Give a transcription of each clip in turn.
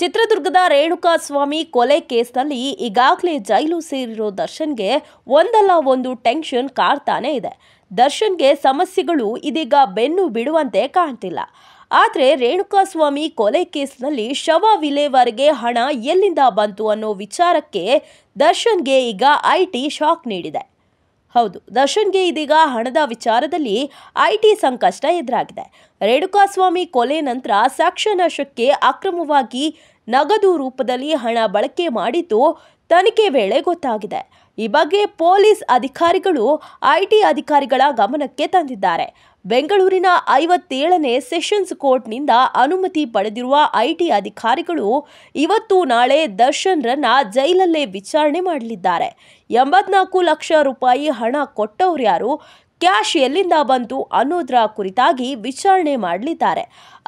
ಚಿತ್ರದುರ್ಗದ ರೇಣುಕಾಸ್ವಾಮಿ ಕೊಲೆ ಕೇಸ್ನಲ್ಲಿ ಈಗಾಗಲೇ ಜೈಲು ಸೇರಿರೋ ದರ್ಶನ್ಗೆ ಒಂದಲ್ಲ ಒಂದು ಟೆನ್ಷನ್ ಕಾಡ್ತಾನೇ ಇದೆ ದರ್ಶನ್ಗೆ ಸಮಸ್ಯೆಗಳು ಇದೀಗ ಬೆನ್ನು ಬಿಡುವಂತೆ ಕಾಣ್ತಿಲ್ಲ ಆದರೆ ರೇಣುಕಾಸ್ವಾಮಿ ಕೊಲೆ ಕೇಸ್ನಲ್ಲಿ ಶವ ವಿಲೇವಾರಿಗೆ ಹಣ ಎಲ್ಲಿಂದ ಬಂತು ಅನ್ನೋ ವಿಚಾರಕ್ಕೆ ದರ್ಶನ್ಗೆ ಈಗ ಐ ಟಿ ಶಾಕ್ ನೀಡಿದೆ ಹೌದು ದರ್ಶನ್ಗೆ ಇದೀಗ ಹಣದ ವಿಚಾರದಲ್ಲಿ ಐಟಿ ಸಂಕಷ್ಟ ಎದುರಾಗಿದೆ ರೇಣುಕಾಸ್ವಾಮಿ ಕೊಲೆ ನಂತರ ಸಾಕ್ಷ್ಯ ನಾಶಕ್ಕೆ ಅಕ್ರಮವಾಗಿ ನಗದು ರೂಪದಲ್ಲಿ ಹಣ ಬಳಕೆ ಮಾಡಿದ್ದು ತನಿಖೆ ವೇಳೆ ಗೊತ್ತಾಗಿದೆ ಈ ಬಗ್ಗೆ ಪೊಲೀಸ್ ಅಧಿಕಾರಿಗಳು ಐಟಿ ಅಧಿಕಾರಿಗಳ ಗಮನಕ್ಕೆ ತಂದಿದ್ದಾರೆ ಬೆಂಗಳೂರಿನ ಐವತ್ತೇಳನೇ ಸೆಷನ್ಸ್ ಕೋರ್ಟ್ನಿಂದ ಅನುಮತಿ ಪಡೆದಿರುವ ಐಟಿ ಅಧಿಕಾರಿಗಳು ಇವತ್ತು ನಾಳೆ ದರ್ಶನ್ರನ್ನ ಜೈಲಲ್ಲೇ ವಿಚಾರಣೆ ಮಾಡಲಿದ್ದಾರೆ ಎಂಬತ್ನಾಲ್ಕು ಲಕ್ಷ ರೂಪಾಯಿ ಹಣ ಕೊಟ್ಟವ್ರು ಯಾರು ಕ್ಯಾಶ್ ಎಲ್ಲಿಂದ ಬಂತು ಅನ್ನೋದರ ಕುರಿತಾಗಿ ವಿಚಾರಣೆ ಮಾಡಲಿದ್ದಾರೆ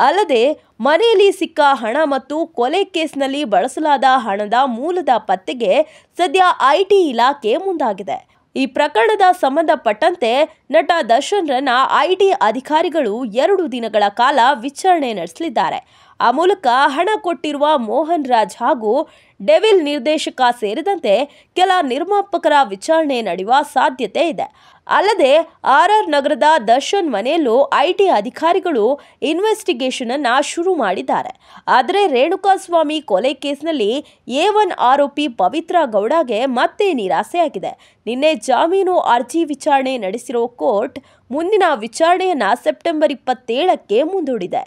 ಅಲ್ಲದೆ ಮನೆಯಲ್ಲಿ ಸಿಕ್ಕ ಹಣ ಮತ್ತು ಕೊಲೆ ಕೇಸ್ನಲ್ಲಿ ಬಳಸಲಾದ ಹಣದ ಮೂಲದ ಪತ್ತೆಗೆ ಸದ್ಯ ಐಟಿ ಇಲಾಖೆ ಮುಂದಾಗಿದೆ ಈ ಪ್ರಕರಣದ ಸಂಬಂಧಪಟ್ಟಂತೆ ನಟ ದರ್ಶನ್ರನ್ನ ಐಟಿ ಅಧಿಕಾರಿಗಳು ಎರಡು ದಿನಗಳ ಕಾಲ ವಿಚಾರಣೆ ನಡೆಸಲಿದ್ದಾರೆ ಆ ಮೂಲಕ ಹಣ ಕೊಟ್ಟಿರುವ ಮೋಹನ್ ರಾಜ್ ಹಾಗೂ ಡೆವಿಲ್ ನಿರ್ದೇಶಕ ಸೇರಿದಂತೆ ಕೆಲ ನಿರ್ಮಾಪಕರ ವಿಚಾರಣೆ ನಡೆಯುವ ಸಾಧ್ಯತೆ ಇದೆ ಅಲ್ಲದೆ ಆರ್ ಆರ್ ನಗರದ ದರ್ಶನ್ ಮನೆಯಲ್ಲೂ ಐಟಿ ಅಧಿಕಾರಿಗಳು ಇನ್ವೆಸ್ಟಿಗೇಷನ್ ಅನ್ನ ಶುರು ಮಾಡಿದ್ದಾರೆ ಆದರೆ ರೇಣುಕಾಸ್ವಾಮಿ ಕೊಲೆ ಕೇಸ್ನಲ್ಲಿ ಎ ಒನ್ ಆರೋಪಿ ಪವಿತ್ರ ಗೌಡಗೆ ಮತ್ತೆ ನಿರಾಸೆಯಾಗಿದೆ ನಿನ್ನೆ ಜಾಮೀನು ಅರ್ಜಿ ವಿಚಾರಣೆ ನಡೆಸಿರೋ ಕೋರ್ಟ್ ಮುಂದಿನ ವಿಚಾರಣೆಯನ್ನ ಸೆಪ್ಟೆಂಬರ್ ಇಪ್ಪತ್ತೇಳಕ್ಕೆ ಮುಂದೂಡಿದೆ